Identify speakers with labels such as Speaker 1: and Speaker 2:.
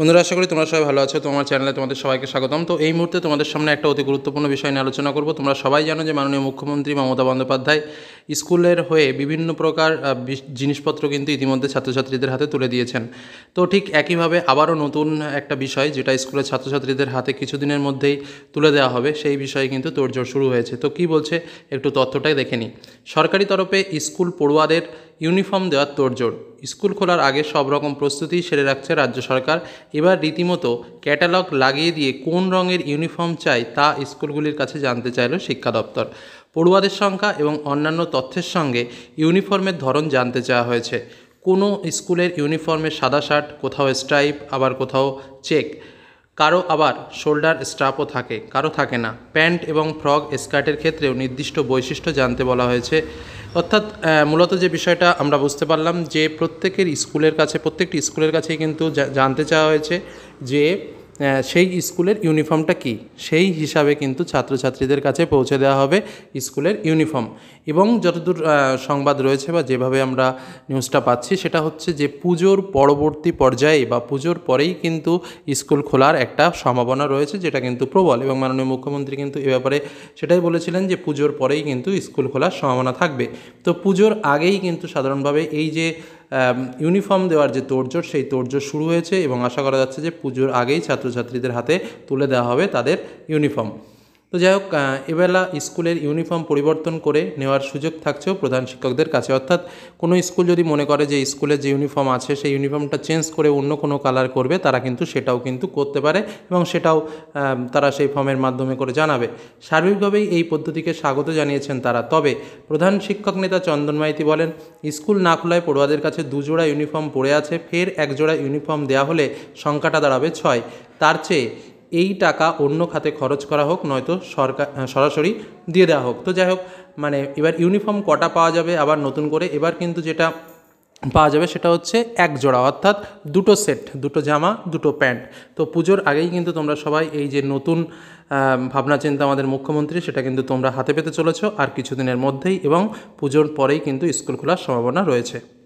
Speaker 1: বন্ধুরা আশা করি তোমরা সবাই ভালো আছো তোমার চ্যানেলে তোমাদের সবাইকে স্বাগতম তো এই মুহূর্তে তোমাদের সামনে একটা অতি গুরুত্বপূর্ণ বিষয় নিয়ে আলোচনা করব তোমরা সবাই জানো যে মাননীয় মুখ্যমন্ত্রী মমতা বন্দ্যোপাধ্যায় স্কুলের হয়ে বিভিন্ন প্রকার জিনিসপত্র কিন্তু ইতিমধ্যে ছাত্রছাত্রীদের হাতে তুলে দিয়েছেন তো ঠিক একইভাবে আবারও নতুন একটা বিষয় যেটা স্কুলের ছাত্রছাত্রীদের হাতে কিছুদিনের মধ্যেই তুলে দেওয়া হবে সেই বিষয়ে কিন্তু তোড়জোড় শুরু হয়েছে তো কি বলছে একটু তথ্যটাই দেখে নিই সরকারি তরফে স্কুল পড়ুয়াদের ইউনিফর্ম দেওয়ার তোড়জোড় স্কুল খোলার আগে সব রকম প্রস্তুতি সেরে রাখছে রাজ্য সরকার এবার রীতিমতো ক্যাটালগ লাগিয়ে দিয়ে কোন রঙের ইউনিফর্ম চাই তা স্কুলগুলির কাছে জানতে চাইল শিক্ষা দপ্তর পড়ুয়াদের সংখ্যা এবং অন্যান্য তথ্যের সঙ্গে ইউনিফর্মের ধরন জানতে চাওয়া হয়েছে কোনো স্কুলের ইউনিফর্মের সাদা শার্ট কোথাও স্ট্রাইপ আবার কোথাও চেক কারো আবার শোল্ডার স্ট্রাপও থাকে কারো থাকে না প্যান্ট এবং ফ্রক স্কার্টের ক্ষেত্রেও নির্দিষ্ট বৈশিষ্ট্য জানতে বলা হয়েছে অর্থাৎ মূলত যে বিষয়টা আমরা বুঝতে পারলাম যে প্রত্যেকের স্কুলের কাছে প্রত্যেকটি স্কুলের কাছেই কিন্তু জানতে চাওয়া হয়েছে যে সেই স্কুলের ইউনিফর্মটা কি সেই হিসাবে কিন্তু ছাত্রছাত্রীদের কাছে পৌঁছে দেওয়া হবে স্কুলের ইউনিফর্ম এবং যতদূর সংবাদ রয়েছে বা যেভাবে আমরা নিউজটা পাচ্ছি সেটা হচ্ছে যে পুজোর পরবর্তী পর্যায়ে বা পুজোর পরেই কিন্তু স্কুল খোলার একটা সম্ভাবনা রয়েছে যেটা কিন্তু প্রবল এবং মাননীয় মুখ্যমন্ত্রী কিন্তু এ ব্যাপারে সেটাই বলেছিলেন যে পুজোর পরেই কিন্তু স্কুল খোলার সম্ভাবনা থাকবে তো পুজোর আগেই কিন্তু সাধারণভাবে এই যে ইউনিফর্ম দেওয়ার যে তোড়জোড় সেই তোড়জোড় শুরু হয়েছে এবং আশা করা যাচ্ছে যে পুজোর আগেই ছাত্রছাত্রীদের হাতে তুলে দেওয়া হবে তাদের ইউনিফর্ম তো যাই হোক এবেলা স্কুলের ইউনিফর্ম পরিবর্তন করে নেওয়ার সুযোগ থাকছেও প্রধান শিক্ষকদের কাছে অর্থাৎ কোনো স্কুল যদি মনে করে যে স্কুলের যে ইউনিফর্ম আছে সেই ইউনিফর্মটা চেঞ্জ করে অন্য কোনো কালার করবে তারা কিন্তু সেটাও কিন্তু করতে পারে এবং সেটাও তারা সেই ফর্মের মাধ্যমে করে জানাবে সার্বিকভাবেই এই পদ্ধতিকে স্বাগত জানিয়েছেন তারা তবে প্রধান শিক্ষক নেতা চন্দন মাইতি বলেন স্কুল না খোলায় পড়ুয়াদের কাছে দুজোড়া ইউনিফর্ম পড়ে আছে ফের একজোড়া ইউনিফর্ম দেওয়া হলে সংখ্যাটা দাঁড়াবে ছয় তার চেয়ে এই টাকা অন্য খাতে খরচ করা হোক নয়তো সরকার সরাসরি দিয়ে দেওয়া হোক তো যাই হোক মানে এবার ইউনিফর্ম কটা পাওয়া যাবে আবার নতুন করে এবার কিন্তু যেটা পাওয়া যাবে সেটা হচ্ছে এক জোড়া অর্থাৎ দুটো সেট দুটো জামা দুটো প্যান্ট তো পুজোর আগেই কিন্তু তোমরা সবাই এই যে নতুন ভাবনা চিন্তা আমাদের মুখ্যমন্ত্রী সেটা কিন্তু তোমরা হাতে পেতে চলেছ আর কিছুদিনের মধ্যেই এবং পুজোর পরেই কিন্তু স্কুল খোলার সম্ভাবনা রয়েছে